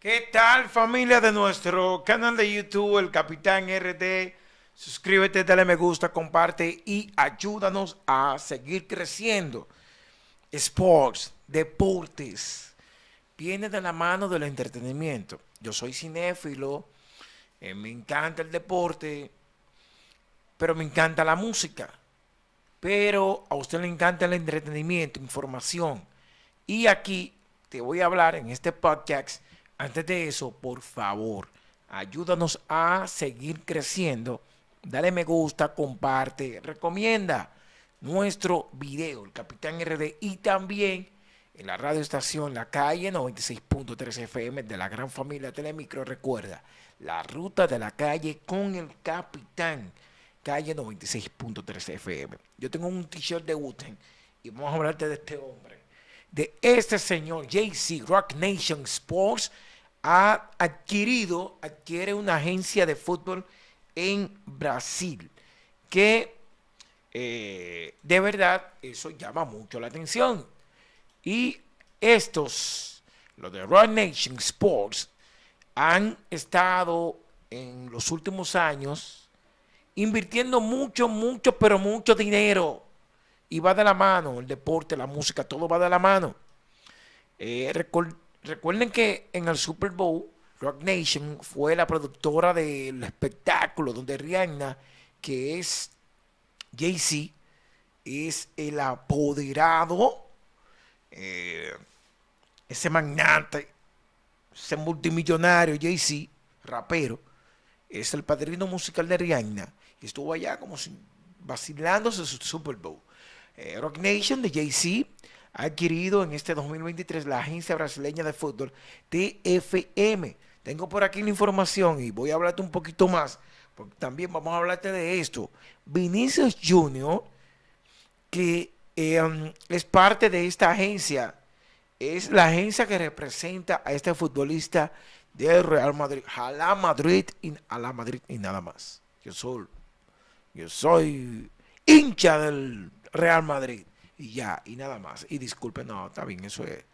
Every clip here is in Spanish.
¿Qué tal familia de nuestro canal de YouTube, el Capitán RD? Suscríbete, dale me gusta, comparte y ayúdanos a seguir creciendo. Sports, deportes, viene de la mano del entretenimiento. Yo soy cinéfilo, eh, me encanta el deporte, pero me encanta la música. Pero a usted le encanta el entretenimiento, información. Y aquí te voy a hablar en este podcast antes de eso, por favor, ayúdanos a seguir creciendo. Dale me gusta, comparte, recomienda nuestro video, el Capitán RD, y también en la radio estación La Calle 96.3 FM de la gran familia Telemicro. Recuerda, la ruta de la calle con el Capitán, calle 96.3 FM. Yo tengo un t-shirt de Uten y vamos a hablarte de este hombre, de este señor, JC Rock Nation Sports ha adquirido, adquiere una agencia de fútbol en Brasil, que eh, de verdad eso llama mucho la atención. Y estos, los de Rock Nation Sports, han estado en los últimos años invirtiendo mucho, mucho, pero mucho dinero. Y va de la mano el deporte, la música, todo va de la mano. Eh, Recuerden que en el Super Bowl, Rock Nation fue la productora del espectáculo donde Rihanna, que es Jay-Z, es el apoderado, eh, ese magnate, ese multimillonario Jay-Z, rapero, es el padrino musical de Rihanna. Y estuvo allá como si vacilándose su Super Bowl. Eh, Rock Nation de Jay-Z ha adquirido en este 2023 la Agencia Brasileña de Fútbol TFM. Tengo por aquí la información y voy a hablarte un poquito más, porque también vamos a hablarte de esto. Vinicius Junior, que em, es parte de esta agencia, es la agencia que representa a este futbolista del Real Madrid. Jalá Madrid y Madrid y nada más. Yo soy, yo soy hincha del Real Madrid y ya, y nada más. Y disculpen, no, está bien, eso es.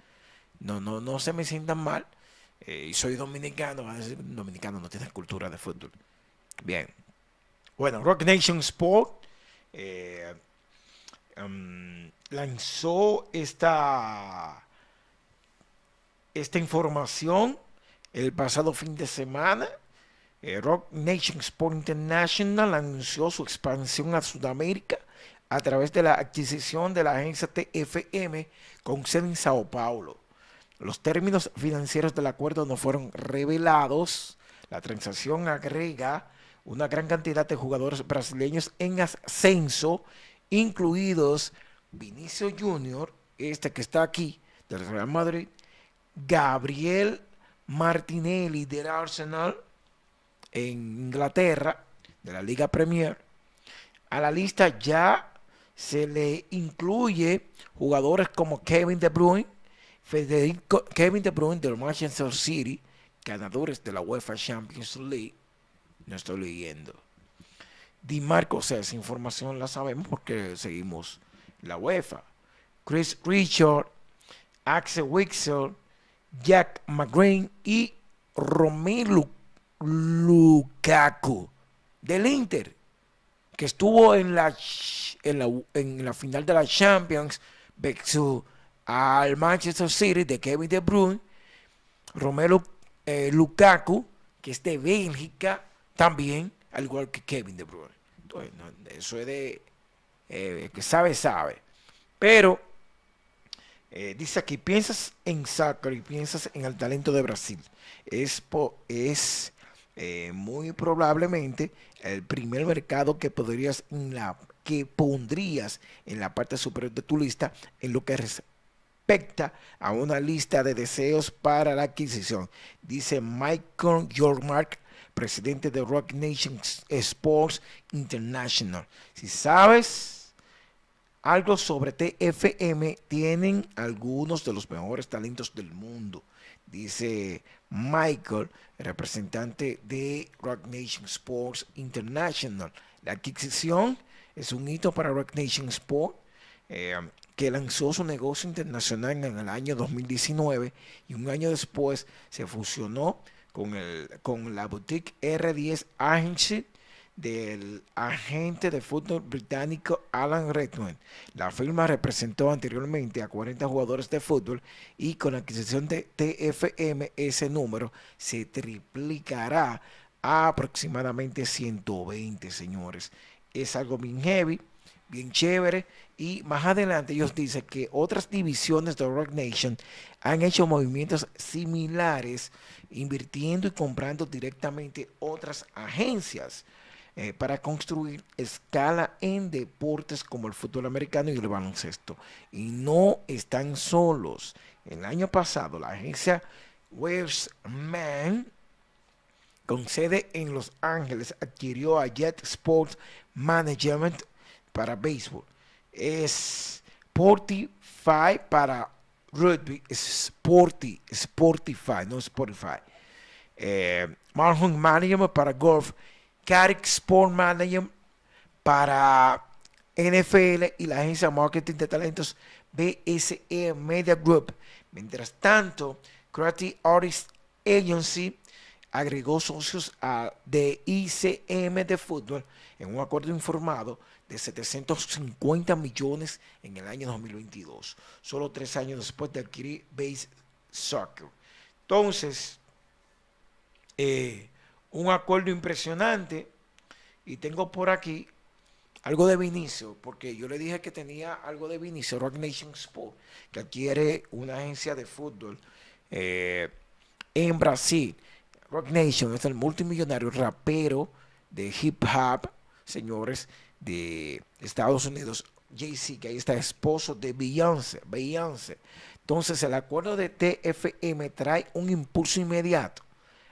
No, no, no se me sientan mal. Eh, y soy dominicano, dominicano no tiene cultura de fútbol. Bien. Bueno, Rock Nation Sport eh, em, lanzó esta, esta información el pasado fin de semana. Eh, Rock Nation Sport International anunció su expansión a Sudamérica a través de la adquisición de la agencia TFM con sede en Sao Paulo. Los términos financieros del acuerdo no fueron revelados. La transacción agrega una gran cantidad de jugadores brasileños en ascenso, incluidos Vinicio Junior, este que está aquí, del Real Madrid, Gabriel Martinelli del Arsenal en Inglaterra, de la Liga Premier. A la lista ya se le incluye jugadores como Kevin De Bruyne, Federico, Kevin De Bruyne del Manchester City, ganadores de la UEFA Champions League. No estoy leyendo. Di Marco, esa información la sabemos porque seguimos la UEFA. Chris Richard, Axel Wixel, Jack McGrain y Romelu Lukaku del Inter que estuvo en la, en la, final de la Champions vs al Manchester City de Kevin De Bruyne, Romelu eh, Lukaku, que es de Bélgica también, al igual que Kevin De Bruyne. eso es de... Eh, que sabe, sabe. Pero eh, dice aquí, piensas en soccer y piensas en el talento de Brasil. Es, es eh, muy probablemente el primer mercado que podrías la, que pondrías en la parte superior de tu lista en lo que respecta a una lista de deseos para la adquisición. Dice Michael Yormark, presidente de Rock Nation Sports International. Si sabes algo sobre TFM, tienen algunos de los mejores talentos del mundo. Dice Michael, representante de Rock Nation Sports International. La adquisición es un hito para Rock Nation Sport, eh, que lanzó su negocio internacional en el año 2019 y un año después se fusionó con, el, con la boutique R10 Agency del agente de fútbol británico Alan Redman La firma representó anteriormente a 40 jugadores de fútbol y con la adquisición de TFM ese número se triplicará a aproximadamente 120, señores. Es algo bien heavy, bien chévere y más adelante ellos dicen que otras divisiones de Rock Nation han hecho movimientos similares invirtiendo y comprando directamente otras agencias. Eh, para construir escala en deportes como el fútbol americano y el baloncesto. Y no están solos. El año pasado la agencia Man con sede en Los Ángeles adquirió a Jet Sports Management para béisbol. Es Sportify para rugby. Es Sporty, Sportify, no Spotify. Eh, Management para golf Carrick Sport Manager para NFL y la agencia de Marketing de Talentos BSE Media Group. Mientras tanto, Creative Artist Agency agregó socios a de ICM de fútbol en un acuerdo informado de 750 millones en el año 2022, solo tres años después de adquirir Base Soccer. Entonces, eh, un acuerdo impresionante. Y tengo por aquí algo de Vinicio, porque yo le dije que tenía algo de Vinicio, Rock Nation Sport, que adquiere una agencia de fútbol eh, en Brasil. Rock Nation es el multimillonario rapero de hip hop, señores, de Estados Unidos. Jay-Z, que ahí está esposo de Beyoncé. Entonces, el acuerdo de TFM trae un impulso inmediato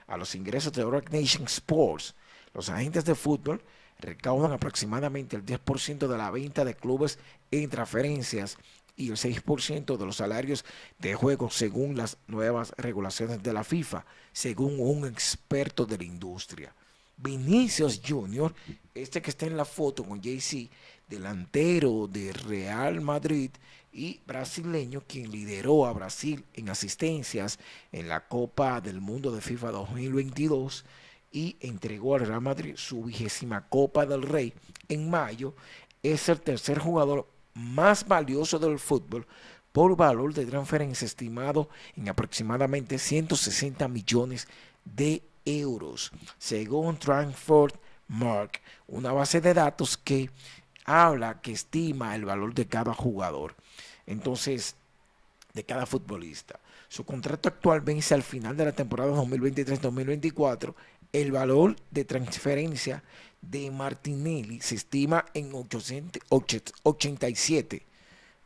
a los ingresos de Rock Nation Sports. Los agentes de fútbol recaudan aproximadamente el 10% de la venta de clubes en transferencias y el 6% de los salarios de juego según las nuevas regulaciones de la FIFA, según un experto de la industria. Vinicius Jr., este que está en la foto con JC, delantero de Real Madrid, y brasileño, quien lideró a Brasil en asistencias en la Copa del Mundo de FIFA 2022 y entregó al Real Madrid su vigésima Copa del Rey en mayo, es el tercer jugador más valioso del fútbol por valor de transferencia estimado en aproximadamente 160 millones de euros, según Frankfurt Mark, una base de datos que habla que estima el valor de cada jugador. Entonces, de cada futbolista. Su contrato actual vence al final de la temporada 2023-2024. El valor de transferencia de Martinelli se estima en eh,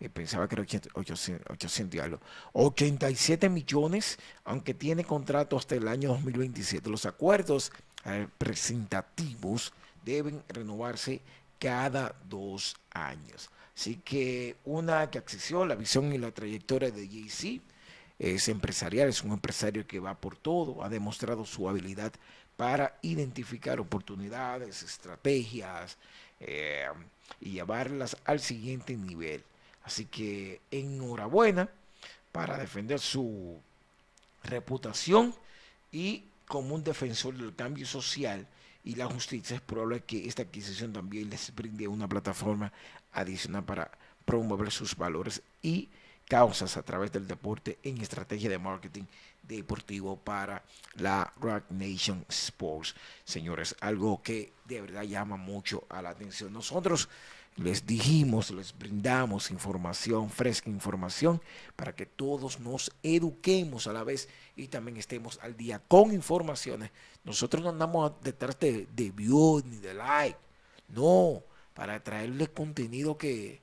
Pensaba que era 800 87 millones, aunque tiene contrato hasta el año 2027. Los acuerdos representativos eh, deben renovarse cada dos años. Así que una que accesió la visión y la trayectoria de JC es empresarial, es un empresario que va por todo, ha demostrado su habilidad para identificar oportunidades, estrategias eh, y llevarlas al siguiente nivel. Así que enhorabuena para defender su reputación y como un defensor del cambio social y la justicia, es probable que esta adquisición también les brinde una plataforma adicional para promover sus valores y causas a través del deporte en estrategia de marketing deportivo para la Rock Nation Sports. Señores, algo que de verdad llama mucho a la atención. Nosotros les dijimos, les brindamos información, fresca información, para que todos nos eduquemos a la vez y también estemos al día con informaciones. Nosotros no andamos detrás de, de views ni de like, no, para traerles contenido que,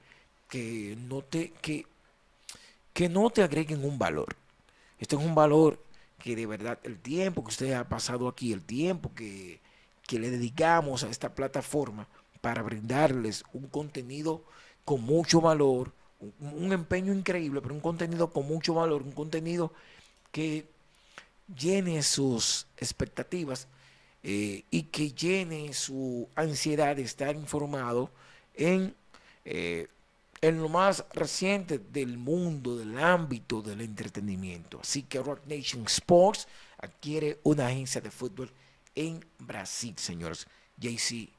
que, no te, que, que no agreguen un valor. Esto es un valor que de verdad el tiempo que usted ha pasado aquí, el tiempo que, que le dedicamos a esta plataforma, para brindarles un contenido con mucho valor, un, empeño increíble, pero un contenido con mucho valor, un contenido que llene sus expectativas eh, y que llene su ansiedad de estar informado en, eh, en lo más reciente del mundo, del ámbito del entretenimiento. Así que Rock Nation Sports adquiere una agencia de fútbol en Brasil, señores. JC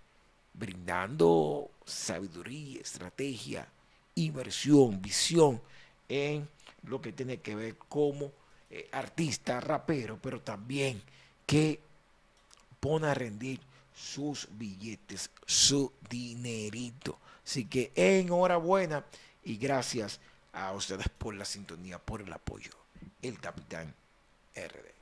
brindando sabiduría, estrategia, inversión, visión en lo que tiene que ver como eh, artista, rapero, pero también que pone a rendir sus billetes, su dinerito. Así que enhorabuena y gracias a ustedes por la sintonía, por el apoyo. El capitán RD.